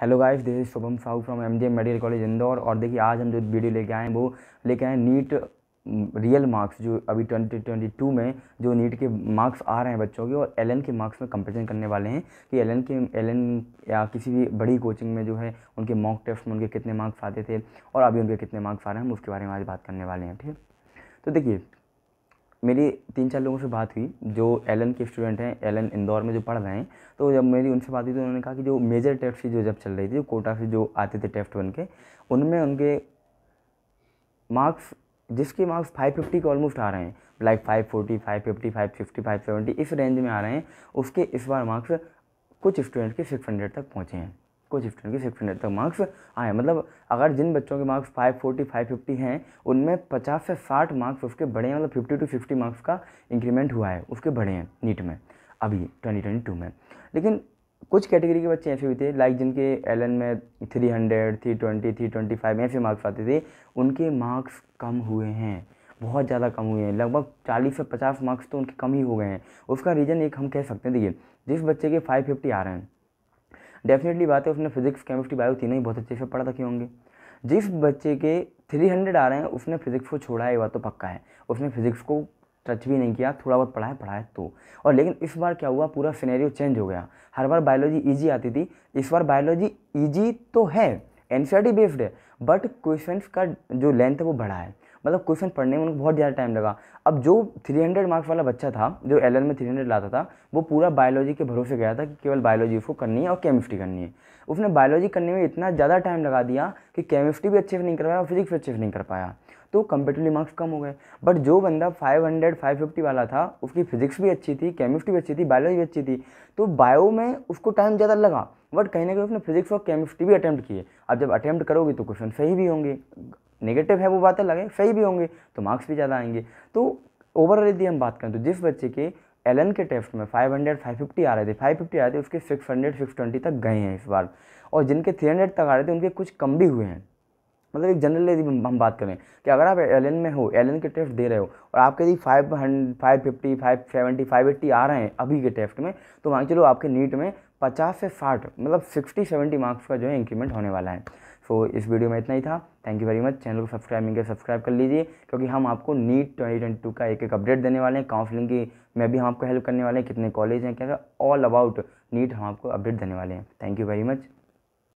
hello guys this is Shubham Sahu from M G medical college Indore और देखिए आज हम जो वीडियो लेके आए हैं वो लेके आए नीट रियल मार्क्स जो अभी 2022 में जो नीट के मार्क्स आ रहे हैं बच्चों के और एल के मार्क्स में कंपेरिजन करने वाले हैं कि एल के एल या किसी भी बड़ी कोचिंग में जो है उनके मॉक टेस्ट में उनके कितने मार्क्स आते थे और अभी उनके कितने मार्क्स आ रहे हैं हम उसके बारे में आज बात करने वाले हैं ठीक तो देखिए मेरी तीन चार लोगों से बात हुई जो एल के स्टूडेंट हैं एल इंदौर में जो पढ़ रहे हैं तो जब मेरी उनसे बात हुई तो उन्होंने कहा कि जो मेजर टेस्ट जो जब चल रही थी कोटा से जो आते थे टेस्ट बन के उनमें उनके मार्क्स जिसके मार्क्स 550 के ऑलमोस्ट आ रहे हैं लाइक 540, 550, 550, 570 इस रेंज में आ रहे हैं उसके इस बार मार्क्स कुछ स्टूडेंट के 600 तक पहुँचे हैं कुछ शिफ्ट हंड्रेड शिफ्ट हंड्रेड तक मार्क्स आए मतलब अगर जिन बच्चों के marks five forty five fifty हैं उनमें पचास से साठ मार्क्स उसके बढ़े हैं मतलब फिफ्टी टू फिफ्टी मार्क्स का इंक्रीमेंट हुआ है उसके बढ़े हैं नीट में अभी ट्वेंटी ट्वेंटी टू में लेकिन कुछ कैटेगरी के बच्चे ऐसे भी थे लाइक जिनके एल एन में three hundred three twenty three twenty five ऐसे मार्क्स आते थे उनके मार्क्स कम हुए हैं बहुत ज़्यादा कम हुए हैं लगभग चालीस से पचास मार्क्स तो उनके कम ही हो गए हैं उसका रीज़न एक हम कह सकते हैं देखिए जिस बच्चे के फाइव फिफ्टी आ रहे हैं डेफिनेटली बात है उसने फिजिक्स केमिस्ट्री बायो तीनों ही बहुत अच्छे से पढ़ा रखे होंगे जिस बच्चे के थ्री हंड्रेड आ रहे हैं उसने फिजिक्स को छोड़ा है ये बात तो पक्का है उसने फिजिक्स को टच भी नहीं किया थोड़ा बहुत पढ़ा है तो और लेकिन इस बार क्या हुआ पूरा सिनेरियो चेंज हो गया हर बार बायोलॉजी ईजी आती थी इस बार बायोलॉजी ईजी तो है एन बेस्ड e है बट क्वेश्चन का जो लेंथ है वो बढ़ा है मतलब क्वेश्चन पढ़ने में उनको बहुत ज़्यादा टाइम लगा अब जो 300 मार्क्स वाला बच्चा था जो एल में 300 लाता था वो पूरा बायोलॉजी के भरोसे गया था कि केवल बायोलॉजी उसको करनी है और केमिस्ट्री करनी है उसने बायोलॉजी करने में इतना ज़्यादा टाइम लगा दिया कि केमिस्ट्री भी अच्छे से नहीं कर पाया और फिजिक्स भी अच्छे से नहीं कर पाया तो कंपेटिवली मार्क्स कम हो गए बट जो बंदा 500 550 वाला था उसकी फिजिक्स भी अच्छी थी केमिस्ट्री भी अच्छी थी बायोलॉजी भी अच्छी थी तो बायो में उसको टाइम ज़्यादा लगा बट कहीं ना कहीं उसने फिजिक्स और केमिस्ट्री भी अटैम्प्ट किए अब जब अटैम्प्ट करोगे तो क्वेश्चन सही भी होंगे नेगेटिव है वो बातें लगे सही भी होंगे तो मार्क्स भी ज़्यादा आएंगे तो ओवरऑल यदि हम बात करें तो जिस बच्चे के एल के टेस्ट में 500, 550 आ रहे थे 550 आ रहे थे उसके 600, 620 तक गए हैं इस बार और जिनके 300 तक आ रहे थे उनके कुछ कम भी हुए हैं मतलब एक जनरल यदि हम बात करें कि अगर आप एल में हो एल के टेस्ट दे रहे हो और आपके यदि five hundred five fifty five seventy five eighty आ रहे हैं अभी के टेस्ट में तो मान चलो आपके नीट में पचास से साठ मतलब सिक्सटी सेवेंटी मार्क्स का जो है इंक्रीमेंट होने वाला है सो so, इस वीडियो में इतना ही था thank you very much channel को सब्सक्राइब नहीं सब्सक्राइब कर लीजिए क्योंकि हम आपको नीट ट्वेंटी ट्वेंटी टू का एक एक अपडेट देने वाले हैं काउंसलिंग की मैं भी हम आपको हेल्प करने वाले हैं कितने कॉलेज हैं क्या ऑल अबाउट नीट हम आपको अपडेट देने वाले हैं थैंक यू वेरी मच